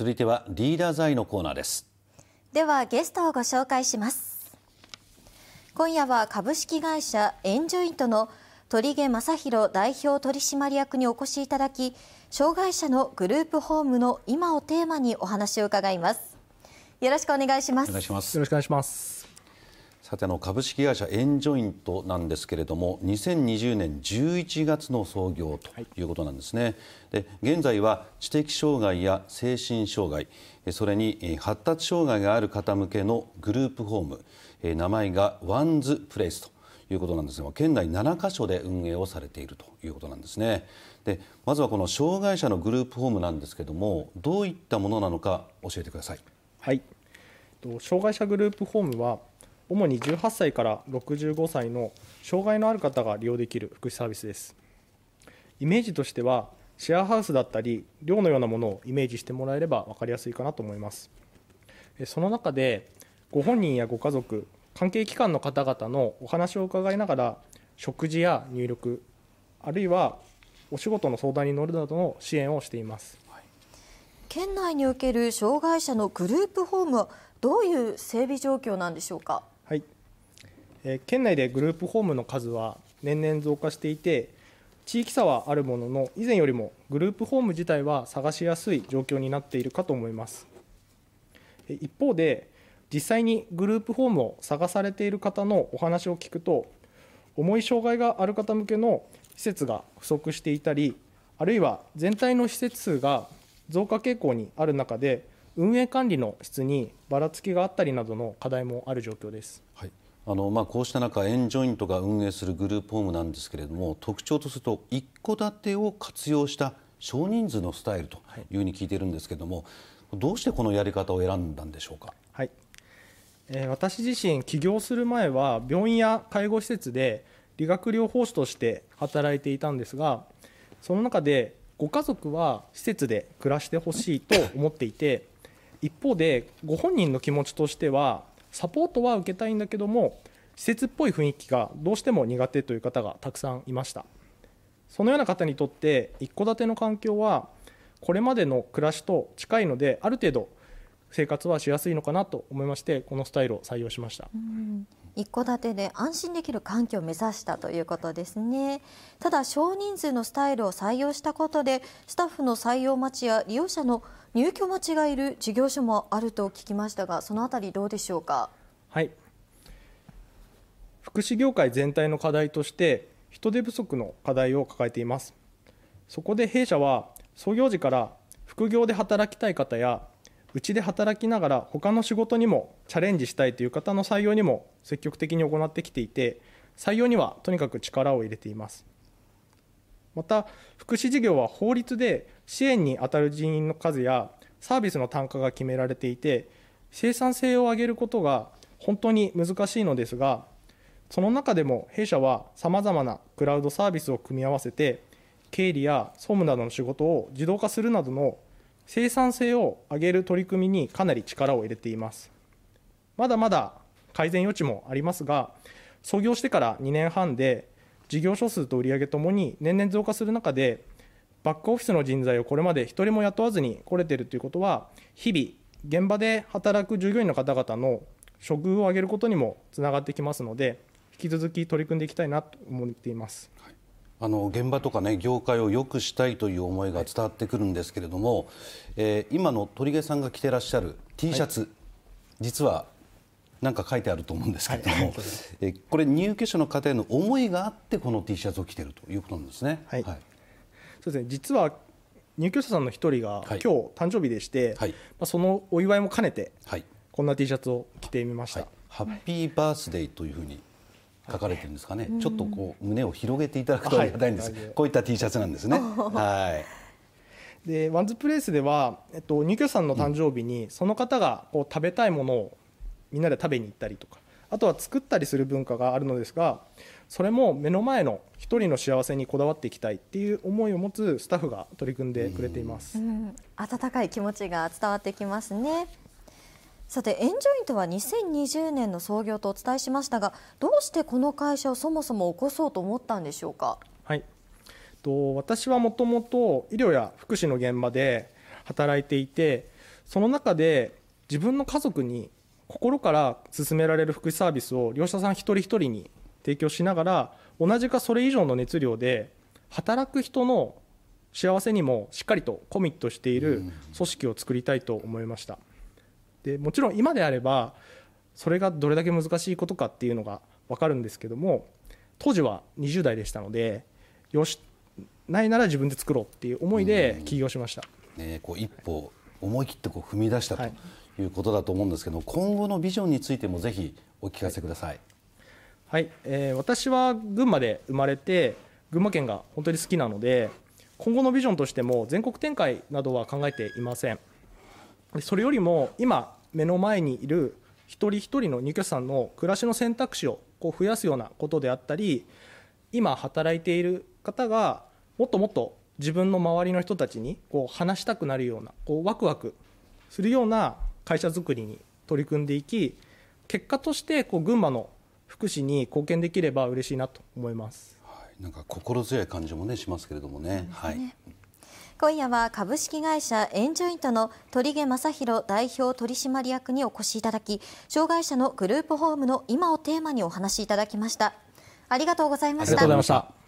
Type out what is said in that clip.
続いてはリーダーズのコーナーですではゲストをご紹介します今夜は株式会社エンジョイントの鳥毛正弘代表取締役にお越しいただき障害者のグループホームの今をテーマにお話を伺いますよろしくお願いしますよろしくお願いしますさてあの株式会社エンジョイントなんですけれども2020年11月の創業ということなんですね、で現在は知的障害や精神障害それに発達障害がある方向けのグループホーム名前がワンズプレイスということなんですが県内7カ所で運営をされているということなんですねでまずはこの障害者のグループホームなんですけれどもどういったものなのか教えてくださいはい障害者グループホームは主に18歳から65歳の障害のある方が利用できる福祉サービスですイメージとしてはシェアハウスだったり寮のようなものをイメージしてもらえれば分かりやすいかなと思いますその中でご本人やご家族関係機関の方々のお話を伺いながら食事や入力あるいはお仕事の相談に乗るなどの支援をしています県内における障害者のグループホームはどういう整備状況なんでしょうか。え県内でグループホームの数は年々増加していて地域差はあるものの以前よりもグループホーム自体は探しやすい状況になっているかと思います一方で実際にグループホームを探されている方のお話を聞くと重い障害がある方向けの施設が不足していたりあるいは全体の施設数が増加傾向にある中で運営管理の質にばらつきがあったりなどの課題もある状況です、はい、あのまあ、こうした中、エンジョイントが運営するグループホームなんですけれども、特徴とすると、一戸建てを活用した少人数のスタイルというふうに聞いているんですけれども、どうしてこのやり方を選んだんでしょうか、はい、えー、私自身、起業する前は、病院や介護施設で理学療法士として働いていたんですが、その中で、ご家族は施設で暮らしてほしいと思っていて、一方で、ご本人の気持ちとしては、サポートは受けたいんだけども施設っぽい雰囲気がどうしても苦手という方がたくさんいましたそのような方にとって一戸建ての環境はこれまでの暮らしと近いのである程度生活はしやすいのかなと思いましてこのスタイルを採用しました。一戸建てで安心できる環境を目指したということですねただ少人数のスタイルを採用したことでスタッフの採用待ちや利用者の入居待ちがいる事業所もあると聞きましたが、そのあたり、どうでしょうか。はい福祉業界全体の課題として人手不足の課題を抱えていますそこで弊社は創業時から副業で働きたい方やうちで働きながら他の仕事にもチャレンジしたいという方の採用にも積極的に行ってきていて採用にはとにかく力を入れていますまた福祉事業は法律で支援に当たる人員の数やサービスの単価が決められていて生産性を上げることが本当に難しいのですがその中でも弊社はさまざまなクラウドサービスを組み合わせて経理や総務などの仕事を自動化するなどの生産性を上げる取り組みにかなり力を入れていますまだまだ改善余地もありますが創業してから2年半で事業所数と売上ともに年々増加する中でバックオフィスの人材をこれまで1人も雇わずに来れてるということは日々現場で働く従業員の方々の処遇を上げることにもつながってきますので引き続き取り組んでいきたいなと思っています。はいあの現場とかね業界を良くしたいという思いが伝わってくるんですけれども、えー、今の鳥毛さんが着てらっしゃる T シャツ、はい、実はなんか書いてあると思うんですけれども、はい、えこれ入居者の方への思いがあってこの T シャツを着ているということなんですね。はい、はい、そうですね実は入居者さんの一人が今日誕生日でして、はい、まあ、そのお祝いも兼ねて、こんな T シャツを着てみました、ハッピーバースデーというふうに書かれてるんですかね、ちょっとこう胸を広げていただくとありがたいんです、こういった T シャツなんですね。はいでワンズプレイスでは、えっと、入居者さんの誕生日にその方がこう食べたいものをみんなで食べに行ったりとかあとは作ったりする文化があるのですがそれも目の前の一人の幸せにこだわっていきたいっていう思いを持つスタッフが取り組んでくれています、うん、温かい気持ちが伝わってきますねさてエンジョイントは2020年の創業とお伝えしましたがどうしてこの会社をそもそも起こそうと思ったんでしょうか、はい、と私はもともと医療や福祉の現場で働いていてその中で自分の家族に心から進められる福祉サービスを利用者さん一人一人に提供しながら同じかそれ以上の熱量で働く人の幸せにもしっかりとコミットしている組織を作りたいと思いましたでもちろん今であればそれがどれだけ難しいことかっていうのが分かるんですけども当時は20代でしたのでよしないなら自分で作ろうっていう思いで起業しました、ね、こう一歩思い切ってこう踏み出したと、はいいうことだと思うんですけど今後のビジョンについてもぜひお聞かせください、はいえー、私は群馬で生まれて群馬県が本当に好きなので今後のビジョンとしても全国展開などは考えていませんそれよりも今目の前にいる一人一人の入居者さんの暮らしの選択肢をこう増やすようなことであったり今働いている方がもっともっと自分の周りの人たちにこう話したくなるようなこうワクワクするような会社づくりに取り組んでいき結果としてこう群馬の福祉に貢献できれば嬉しいなと思います、はい、なんか心強い感じもねしますけれどもね。ねはい今夜は株式会社エンジョイントの鳥毛正弘代表取締役にお越しいただき障害者のグループホームの今をテーマにお話しいただきましたありがとうございました